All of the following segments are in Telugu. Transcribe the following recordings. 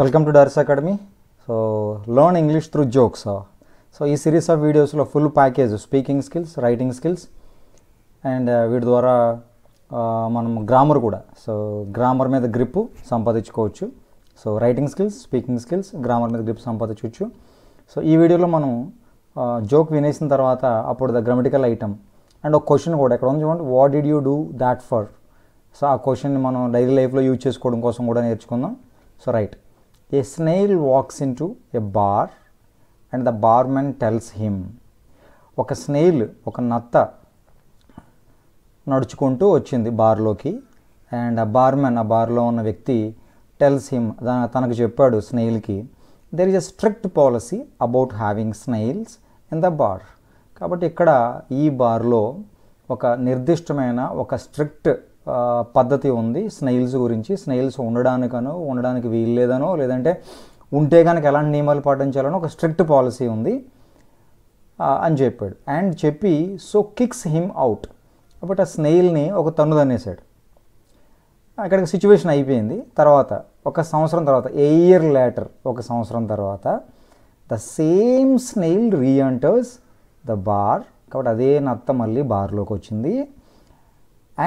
వెల్కమ్ టు డర్స్ academy so learn English through jokes so ఈ సిరీస్ ఆఫ్ వీడియోస్లో full package speaking skills writing skills and వీటి ద్వారా మనం గ్రామర్ కూడా సో గ్రామర్ మీద గ్రిప్ సంపాదించుకోవచ్చు so writing skills speaking skills grammar మీద గ్రిప్ సంపాదించవచ్చు సో ఈ వీడియోలో మనం జోక్ వినేసిన తర్వాత అప్పుడు ద గ్రామటికల్ ఐటమ్ అండ్ ఒక క్వశ్చన్ కూడా ఎక్కడ ఉంది చూడండి what did you do that for so ఆ క్వశ్చన్ మనం డైలీ లైఫ్లో యూజ్ చేసుకోవడం కోసం కూడా నేర్చుకుందాం so write a A walks walks a bar and the barman tells him ఒక స్నేల్ ఒక నత్త నడుచుకుంటూ వచ్చింది బార్లోకి అండ్ ఆ బార్మెన్ ఆ బార్లో ఉన్న వ్యక్తి టెల్స్ హిమ్ తనకు చెప్పాడు స్నేహిల్కి there is a strict policy about having snails in the bar కాబట్టి ఇక్కడ ఈ బార్లో ఒక నిర్దిష్టమైన ఒక స్ట్రిక్ట్ పద్ధతి ఉంది స్నైల్స్ గురించి స్నైల్స్ ఉండడానికనో ఉండడానికి వీల్లేదనో లేదంటే ఉంటే కనుక ఎలాంటి నియమాలు పాటించాలనో ఒక స్ట్రిక్ట్ పాలసీ ఉంది అని చెప్పాడు అండ్ చెప్పి సో కిక్స్ హిమ్ అవుట్ కాబట్టి ఆ స్నెయిల్ని ఒక తన్ను తన్నేశాడు అక్కడికి సిచ్యువేషన్ అయిపోయింది తర్వాత ఒక సంవత్సరం తర్వాత ఏ ఇయర్ లేటర్ ఒక సంవత్సరం తర్వాత the same snail reenters the bar కాబట్టి అదే నత్త మళ్ళీ బార్లోకి వచ్చింది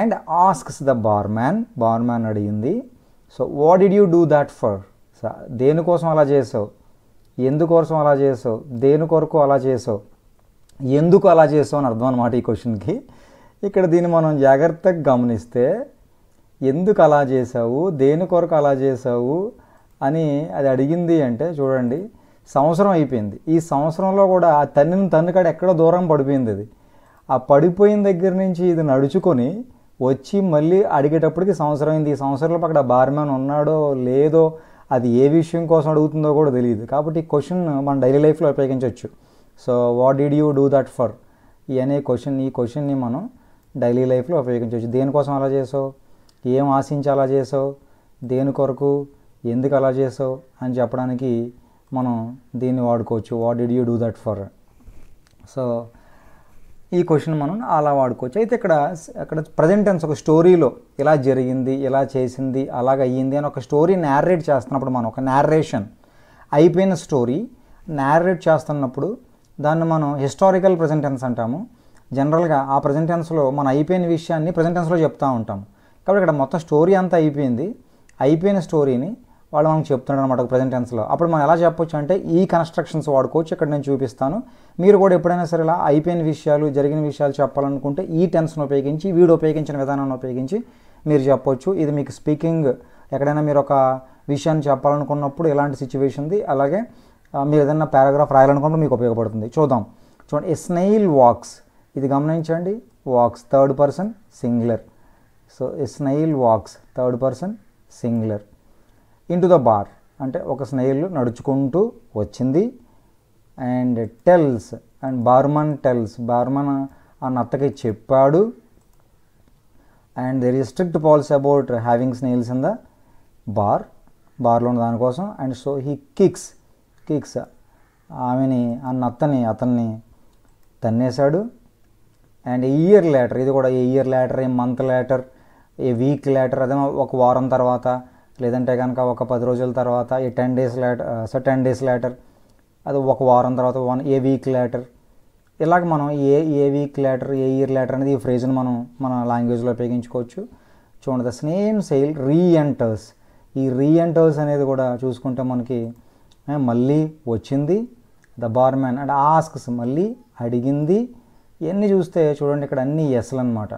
and asks the barman barman అడిగింది so what did you do that for దేనికోసం అలా చేసావు ఎందుకోసం అలా చేసావు దేని కొరకు అలా చేసావు ఎందుకు అలా చేసావు అని అర్థం అనమాట ఈ క్వశ్చన్కి ఇక్కడ దీన్ని మనం జాగ్రత్తగా గమనిస్తే ఎందుకు అలా చేసావు దేని కొరకు అలా చేసావు అని అది అడిగింది అంటే చూడండి సంవత్సరం అయిపోయింది ఈ సంవత్సరంలో కూడా ఆ తన్నిని తన్ను కాడ ఎక్కడో దూరం పడిపోయింది అది ఆ పడిపోయిన దగ్గర నుంచి ఇది నడుచుకొని వచ్చి మళ్ళీ అడిగేటప్పటికి సంవత్సరం అయింది ఈ సంవత్సరంలో అక్కడ బార్మ్యాన్ ఉన్నాడో లేదో అది ఏ విషయం కోసం అడుగుతుందో కూడా తెలియదు కాబట్టి ఈ క్వశ్చన్ మన డైలీ లైఫ్లో ఉపయోగించవచ్చు so what did you do that for ఈ అనే క్వశ్చన్ ఈ క్వశ్చన్ని మనం డైలీ లైఫ్లో ఉపయోగించవచ్చు దేనికోసం అలా చేసావు ఏం ఆశించి అలా చేసావు దేని కొరకు ఎందుకు అలా చేసావు అని చెప్పడానికి మనం దీన్ని వాడుకోవచ్చు what did you do that for so ఈ క్వశ్చన్ మనం అలా వాడుకోవచ్చు అయితే ఇక్కడ అక్కడ ప్రజెంట్ టెన్స్ ఒక స్టోరీలో ఇలా జరిగింది ఇలా చేసింది అలాగ అయ్యింది అని ఒక స్టోరీ నేరేట్ చేస్తున్నప్పుడు మనం ఒక నేరేషన్ అయిపోయిన స్టోరీ నేరేట్ చేస్తున్నప్పుడు దాన్ని మనం హిస్టారికల్ ప్రజెంట్ టెన్స్ అంటాము జనరల్గా ఆ ప్రజెంట్ టెన్స్లో మనం అయిపోయిన విషయాన్ని ప్రజెంట్ టెన్స్లో చెప్తూ ఉంటాము కాబట్టి ఇక్కడ మొత్తం స్టోరీ అంతా అయిపోయింది అయిపోయిన స్టోరీని వాళ్ళు మనకు చెప్తున్నాడు అనమాట ప్రజెంట్ టెన్స్లో అప్పుడు మనం ఎలా చెప్పొచ్చు అంటే ఈ కన్స్ట్రక్షన్స్ వాడుకోవచ్చు ఇక్కడ నేను చూపిస్తాను మీరు కూడా ఎప్పుడైనా సరే ఇలా అయిపోయిన విషయాలు జరిగిన విషయాలు చెప్పాలనుకుంటే ఈ టెన్స్ను ఉపయోగించి వీడు ఉపయోగించిన విధానాన్ని ఉపయోగించి మీరు చెప్పొచ్చు ఇది మీకు స్పీకింగ్ ఎక్కడైనా మీరు ఒక విషయాన్ని చెప్పాలనుకున్నప్పుడు ఇలాంటి సిచ్యువేషన్ది అలాగే మీరు ఏదైనా పారాగ్రాఫ్ రాయాలనుకున్నప్పుడు మీకు ఉపయోగపడుతుంది చూద్దాం చూడండి ఎ స్నైల్ వాక్స్ ఇది గమనించండి walks third person singular so a snail walks third person singular into the bar అంటే ఒక స్నేహిలు నడుచుకుంటూ వచ్చింది and tells and barman tells barman ఆ నత్తకి చెప్పాడు and there is strict policy about having snails in the bar బార్లో ఉన్న దానికోసం and so he kicks kicks ఆమెని ఆ నత్తని అతన్ని తన్నేశాడు అండ్ ఏ ఇయర్ లేటర్ ఇది కూడా a year later a month later a week later అదే ఒక వారం తర్వాత లేదంటే కనుక ఒక పది రోజుల తర్వాత ఈ ten days later so ten days later అది ఒక వారం తర్వాత వన్ ఏ వీక్ లేటర్ ఇలాగ మనం a a week later a year later అనేది ఈ ఫ్రేజ్ని మనం మన లాంగ్వేజ్లో ఉపయోగించుకోవచ్చు చూడండి ద సేమ్ సెయిల్ రీఎంటర్స్ ఈ రీఎంటర్స్ అనేది కూడా చూసుకుంటే మనకి మళ్ళీ వచ్చింది ద మ్యాన్ అండ్ ఆస్క్స్ మళ్ళీ అడిగింది ఇవన్నీ చూస్తే చూడండి ఇక్కడ అన్నీ ఎస్లు అనమాట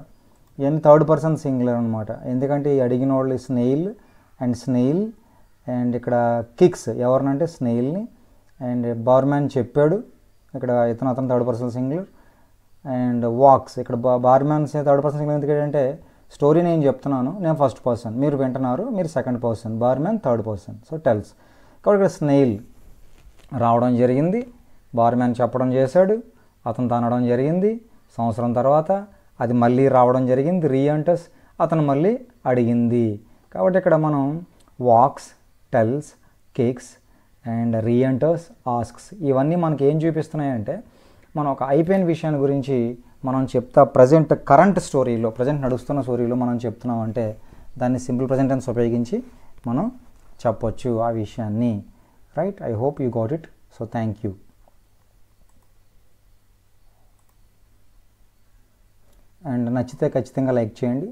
ఇవన్నీ థర్డ్ పర్సన్ సింగులర్ అనమాట ఎందుకంటే ఈ అడిగిన వాళ్ళు స్నేహిల్ అండ్ స్నేయిల్ అండ్ ఇక్కడ కిక్స్ ఎవరినంటే స్నేయిల్ని అండ్ బార్మ్యాన్ చెప్పాడు ఇక్కడ ఇతను అతను third person singular and walks ఇక్కడ బా బార్మ్యాన్ థర్డ్ పర్సన్ సింగులర్ ఎందుకంటే స్టోరీ నేను చెప్తున్నాను నేను ఫస్ట్ పర్సన్ మీరు వింటున్నారు మీరు second person barman third person so tells కాబట్టి ఇక్కడ స్నేయిల్ రావడం జరిగింది బార్మ్యాన్ చెప్పడం చేశాడు అతను తనడం జరిగింది సంవత్సరం తర్వాత అది మళ్ళీ రావడం జరిగింది రీ అంటస్ అతను మళ్ళీ అడిగింది కాబట్టి ఇక్కడ మనం walks tells kicks and reenters asks ఇవన్నీ మనకి ఏం చూపిస్తున్నాయంటే మనం ఒక అయిపోయిన విషయాన్ని గురించి మనం చెప్తా ప్రజెంట్ కరెంట్ స్టోరీలో ప్రజెంట్ నడుస్తున్న స్టోరీలో మనం చెప్తున్నాం అంటే దాన్ని సింపుల్ ప్రజెంటెన్స్ ఉపయోగించి మనం చెప్పొచ్చు ఆ విషయాన్ని right I hope you got it so thank you and నచ్చితే ఖచ్చితంగా లైక్ చేయండి